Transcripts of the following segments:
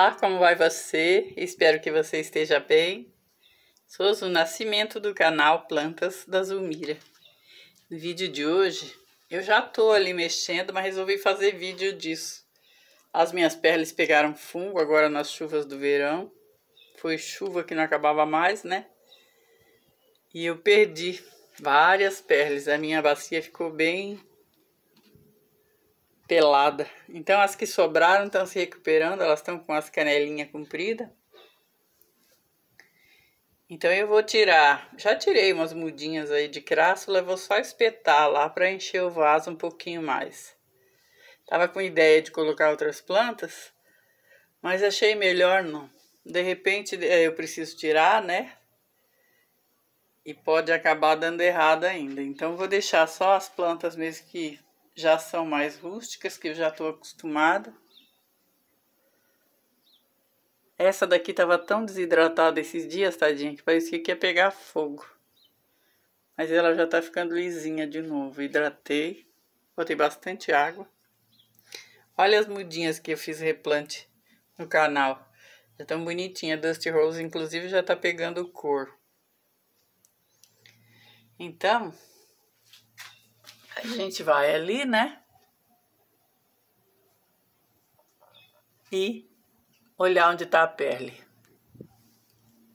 Olá, como vai você? Espero que você esteja bem. Sou o Nascimento do canal Plantas da Zulmira. No vídeo de hoje, eu já tô ali mexendo, mas resolvi fazer vídeo disso. As minhas pernas pegaram fungo agora nas chuvas do verão. Foi chuva que não acabava mais, né? E eu perdi várias pernas. A minha bacia ficou bem pelada. Então as que sobraram estão se recuperando, elas estão com as canelinhas compridas. Então eu vou tirar, já tirei umas mudinhas aí de crássula, vou só espetar lá para encher o vaso um pouquinho mais. Tava com ideia de colocar outras plantas, mas achei melhor não. De repente é, eu preciso tirar, né? E pode acabar dando errado ainda. Então vou deixar só as plantas mesmo que já são mais rústicas, que eu já estou acostumada. Essa daqui estava tão desidratada esses dias, tadinha, que parecia que ia pegar fogo. Mas ela já está ficando lisinha de novo. Hidratei, botei bastante água. Olha as mudinhas que eu fiz replante no canal. Já tão bonitinha. Dusty Rose, inclusive, já está pegando cor. Então, a gente vai ali, né? E olhar onde está a perle.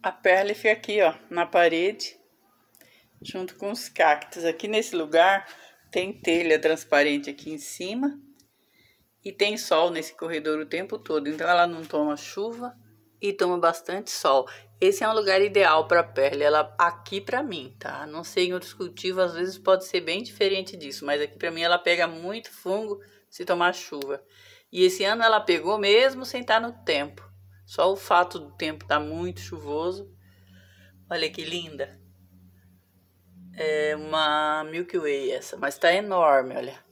A perle fica aqui, ó, na parede, junto com os cactos. Aqui nesse lugar tem telha transparente aqui em cima e tem sol nesse corredor o tempo todo. Então ela não toma chuva e toma bastante sol. Esse é um lugar ideal para perle, ela aqui para mim, tá? Não sei em outros cultivos, às vezes pode ser bem diferente disso, mas aqui para mim ela pega muito fungo se tomar chuva. E esse ano ela pegou mesmo sem estar tá no tempo. Só o fato do tempo estar tá muito chuvoso. Olha que linda. É uma Milky Way essa, mas tá enorme, olha.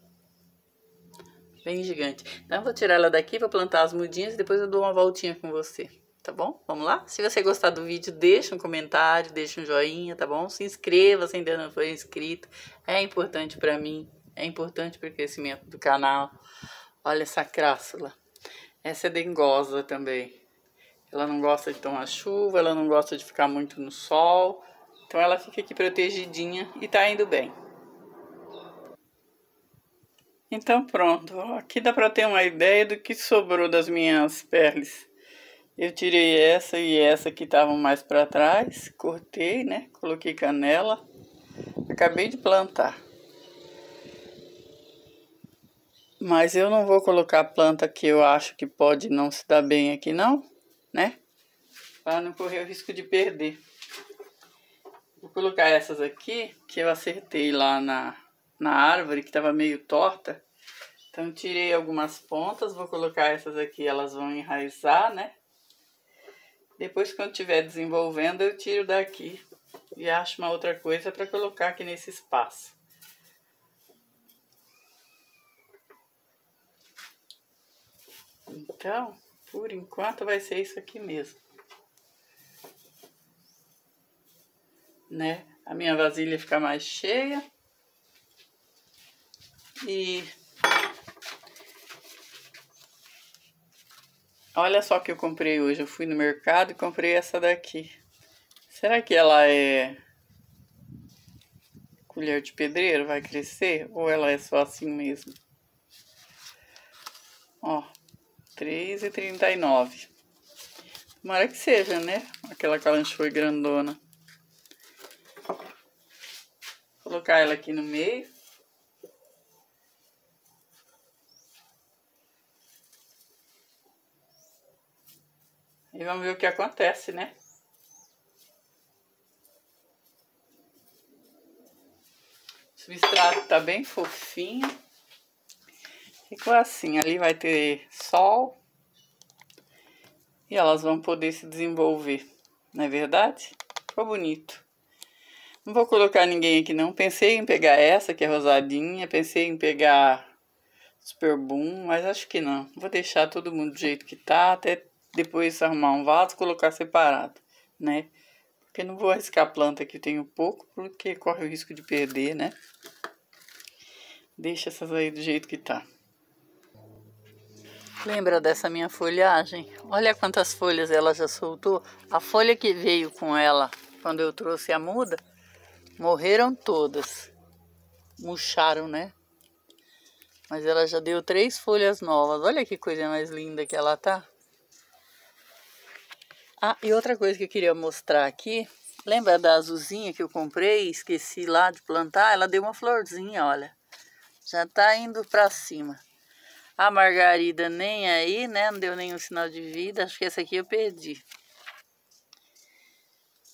Bem gigante. Então eu vou tirar ela daqui, vou plantar as mudinhas e depois eu dou uma voltinha com você tá bom? Vamos lá? Se você gostar do vídeo, deixa um comentário, deixa um joinha, tá bom? Se inscreva se ainda não for inscrito. É importante para mim, é importante para o crescimento do canal. Olha essa crássula. Essa é dengosa também. Ela não gosta de tomar chuva, ela não gosta de ficar muito no sol. Então ela fica aqui protegidinha e tá indo bem. Então pronto, aqui dá para ter uma ideia do que sobrou das minhas peles. Eu tirei essa e essa que estavam mais para trás, cortei, né? Coloquei canela. Acabei de plantar. Mas eu não vou colocar planta que eu acho que pode não se dar bem aqui não, né? Para não correr o risco de perder. Vou colocar essas aqui, que eu acertei lá na, na árvore, que estava meio torta. Então, tirei algumas pontas, vou colocar essas aqui, elas vão enraizar, né? Depois, quando estiver desenvolvendo, eu tiro daqui e acho uma outra coisa para colocar aqui nesse espaço. Então, por enquanto vai ser isso aqui mesmo. Né? A minha vasilha fica mais cheia. E Olha só o que eu comprei hoje. Eu fui no mercado e comprei essa daqui. Será que ela é colher de pedreiro? Vai crescer? Ou ela é só assim mesmo? Ó, R$3,39. Tomara que seja, né? Aquela que a gente foi grandona. Vou colocar ela aqui no meio. E vamos ver o que acontece, né? O substrato tá bem fofinho. Ficou assim, ali vai ter sol. E elas vão poder se desenvolver, não é verdade? Ficou bonito. Não vou colocar ninguém aqui não. Pensei em pegar essa, que é rosadinha. Pensei em pegar Super Boom, mas acho que não. Vou deixar todo mundo do jeito que tá, até depois arrumar um vaso, colocar separado, né? Porque não vou arriscar a planta que tem tenho pouco, porque corre o risco de perder, né? Deixa essas aí do jeito que tá. Lembra dessa minha folhagem? Olha quantas folhas ela já soltou. A folha que veio com ela quando eu trouxe a muda, morreram todas. Murcharam, né? Mas ela já deu três folhas novas. Olha que coisa mais linda que ela tá. Ah, e outra coisa que eu queria mostrar aqui, lembra da azulzinha que eu comprei, esqueci lá de plantar? Ela deu uma florzinha, olha. Já tá indo pra cima. A margarida nem aí, né? Não deu nenhum sinal de vida. Acho que essa aqui eu perdi.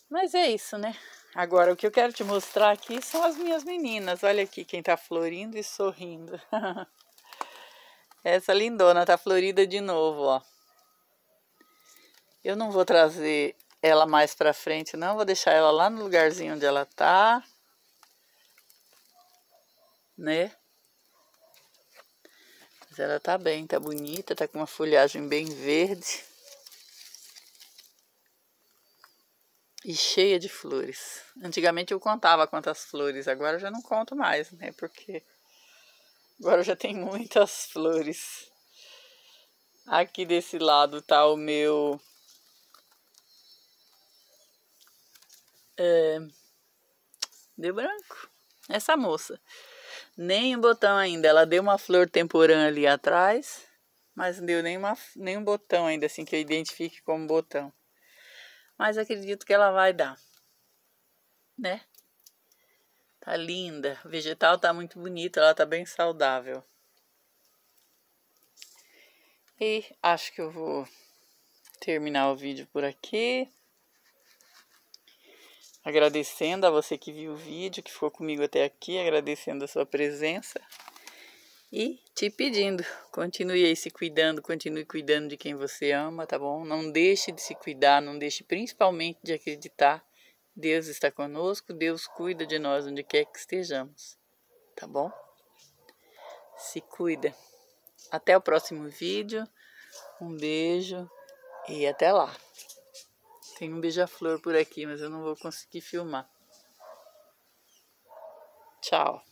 Mas é isso, né? Agora, o que eu quero te mostrar aqui são as minhas meninas. Olha aqui quem tá florindo e sorrindo. essa lindona tá florida de novo, ó. Eu não vou trazer ela mais para frente, não. Vou deixar ela lá no lugarzinho onde ela tá. Né? Mas ela tá bem, tá bonita, tá com uma folhagem bem verde. E cheia de flores. Antigamente eu contava quantas flores, agora eu já não conto mais, né? Porque agora já tem muitas flores. Aqui desse lado tá o meu É... Deu branco. Essa moça. Nem um botão ainda. Ela deu uma flor temporã ali atrás, mas não deu nem nenhum botão ainda, assim, que eu identifique como botão. Mas acredito que ela vai dar. Né? Tá linda. O vegetal tá muito bonito, ela tá bem saudável. E acho que eu vou terminar o vídeo por aqui agradecendo a você que viu o vídeo, que ficou comigo até aqui, agradecendo a sua presença e te pedindo, continue aí se cuidando, continue cuidando de quem você ama, tá bom? Não deixe de se cuidar, não deixe principalmente de acreditar. Deus está conosco, Deus cuida de nós onde quer que estejamos, tá bom? Se cuida. Até o próximo vídeo. Um beijo e até lá. Tem um beija-flor por aqui, mas eu não vou conseguir filmar. Tchau.